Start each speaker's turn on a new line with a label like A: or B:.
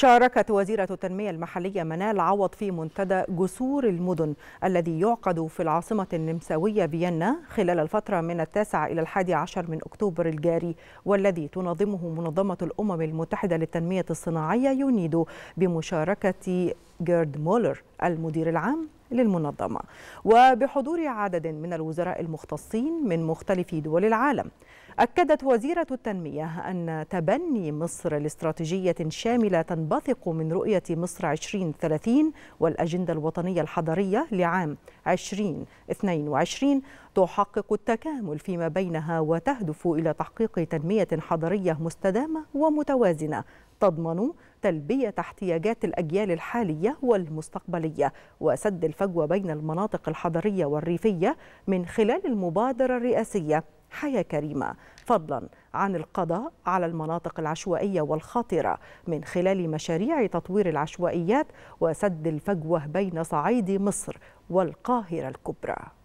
A: شاركت وزيرة التنمية المحلية منال عوض في منتدى جسور المدن الذي يعقد في العاصمة النمساوية فيينا خلال الفترة من التاسع إلى الحادي عشر من أكتوبر الجاري والذي تنظمه منظمة الأمم المتحدة للتنمية الصناعية يونيدو بمشاركة جيرد مولر المدير العام للمنظمة وبحضور عدد من الوزراء المختصين من مختلف دول العالم أكدت وزيرة التنمية أن تبني مصر لاستراتيجية شاملة تنبثق من رؤية مصر 2030 والأجندة الوطنية الحضرية لعام 2022 تحقق التكامل فيما بينها وتهدف إلى تحقيق تنمية حضرية مستدامة ومتوازنة تضمن تلبية احتياجات الأجيال الحالية والمستقبلية وسد الفجوة بين المناطق الحضرية والريفية من خلال المبادرة الرئاسية حياة كريمة فضلا عن القضاء على المناطق العشوائية والخطرة من خلال مشاريع تطوير العشوائيات وسد الفجوة بين صعيد مصر والقاهرة الكبرى